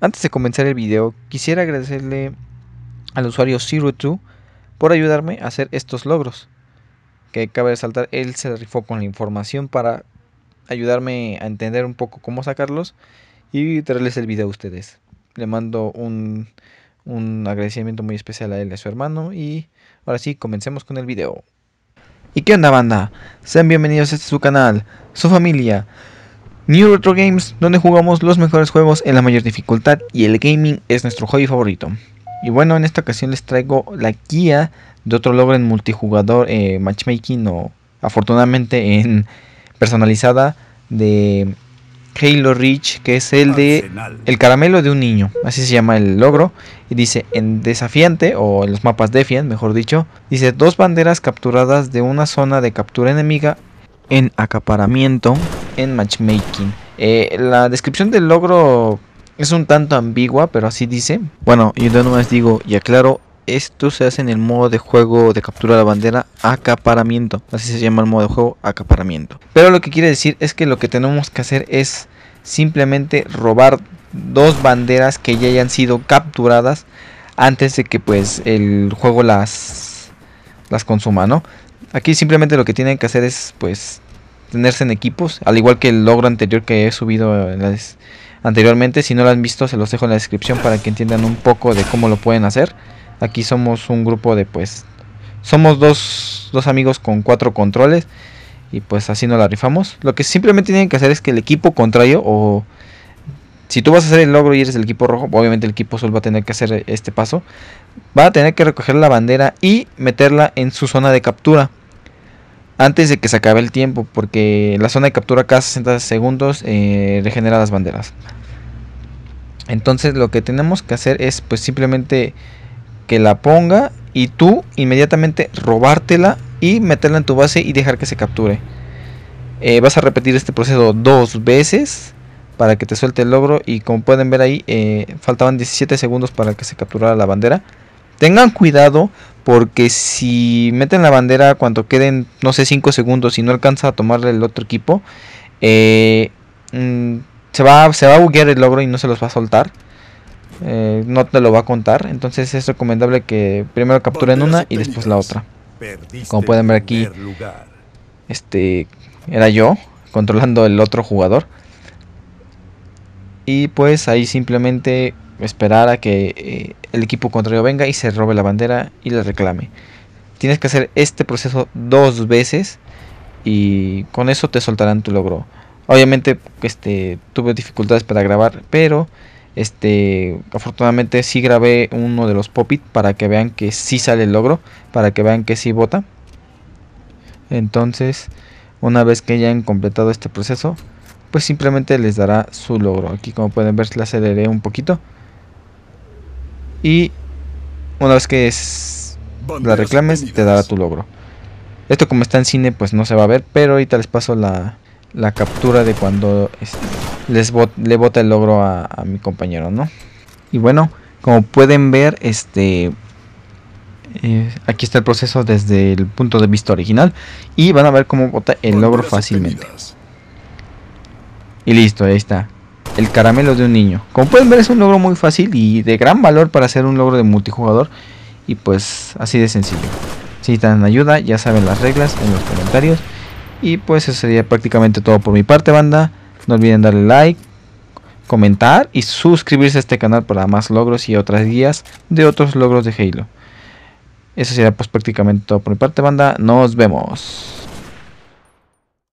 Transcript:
Antes de comenzar el video, quisiera agradecerle al usuario zero por ayudarme a hacer estos logros. Que cabe resaltar, él se rifó con la información para ayudarme a entender un poco cómo sacarlos y traerles el video a ustedes. Le mando un, un agradecimiento muy especial a él y a su hermano y ahora sí, comencemos con el video. ¿Y qué onda banda? Sean bienvenidos a este su canal, su familia. New Retro Games, donde jugamos los mejores juegos en la mayor dificultad y el gaming es nuestro hobby favorito. Y bueno, en esta ocasión les traigo la guía de otro logro en multijugador, eh, matchmaking o afortunadamente en personalizada de Halo Reach, que es el de El caramelo de un niño, así se llama el logro. Y dice, en desafiante, o en los mapas Defiant, mejor dicho, dice dos banderas capturadas de una zona de captura enemiga en acaparamiento en matchmaking. Eh, la descripción del logro es un tanto ambigua, pero así dice. Bueno, yo no más digo y aclaro, esto se hace en el modo de juego de captura de la bandera acaparamiento. Así se llama el modo de juego acaparamiento. Pero lo que quiere decir es que lo que tenemos que hacer es simplemente robar dos banderas que ya hayan sido capturadas antes de que pues el juego las las consuma, ¿no? Aquí simplemente lo que tienen que hacer es pues tenerse en equipos, al igual que el logro anterior que he subido anteriormente. Si no lo han visto, se los dejo en la descripción para que entiendan un poco de cómo lo pueden hacer. Aquí somos un grupo de pues... Somos dos, dos amigos con cuatro controles y pues así nos la rifamos. Lo que simplemente tienen que hacer es que el equipo contrario o... Si tú vas a hacer el logro y eres el equipo rojo, obviamente el equipo azul va a tener que hacer este paso. Va a tener que recoger la bandera y meterla en su zona de captura antes de que se acabe el tiempo, porque la zona de captura cada 60 segundos eh, regenera las banderas. Entonces lo que tenemos que hacer es pues simplemente que la ponga y tú inmediatamente robártela y meterla en tu base y dejar que se capture. Eh, vas a repetir este proceso dos veces para que te suelte el logro y como pueden ver ahí eh, faltaban 17 segundos para que se capturara la bandera tengan cuidado porque si meten la bandera cuando queden, no sé, 5 segundos y no alcanza a tomarle el otro equipo, eh, mm, se, va, se va a buguear el logro y no se los va a soltar. Eh, no te lo va a contar. Entonces es recomendable que primero capturen una y después la otra. Como pueden ver aquí, este era yo controlando el otro jugador. Y pues ahí simplemente esperar a que eh, el equipo contrario venga y se robe la bandera y la reclame. Tienes que hacer este proceso dos veces y con eso te soltarán tu logro. Obviamente este, tuve dificultades para grabar, pero este, afortunadamente sí grabé uno de los pop-it para que vean que sí sale el logro, para que vean que sí vota. Entonces, una vez que hayan completado este proceso, pues simplemente les dará su logro. Aquí como pueden ver aceleré un poquito y una vez que es, la reclames te dará tu logro. Esto como está en cine pues no se va a ver, pero ahorita les paso la, la captura de cuando les le bota el logro a, mi compañero, ¿no? Y bueno, como pueden ver, este eh, aquí está el proceso desde el punto de vista original y van a ver cómo bota el logro fácilmente. Y listo, ahí está. El caramelo de un niño. Como pueden ver es un logro muy fácil y de gran valor para hacer un logro de multijugador. Y pues así de sencillo. Si necesitan ayuda ya saben las reglas en los comentarios. Y pues eso sería prácticamente todo por mi parte banda. No olviden darle like, comentar y suscribirse a este canal para más logros y otras guías de otros logros de Halo. Eso sería pues prácticamente todo por mi parte banda. Nos vemos.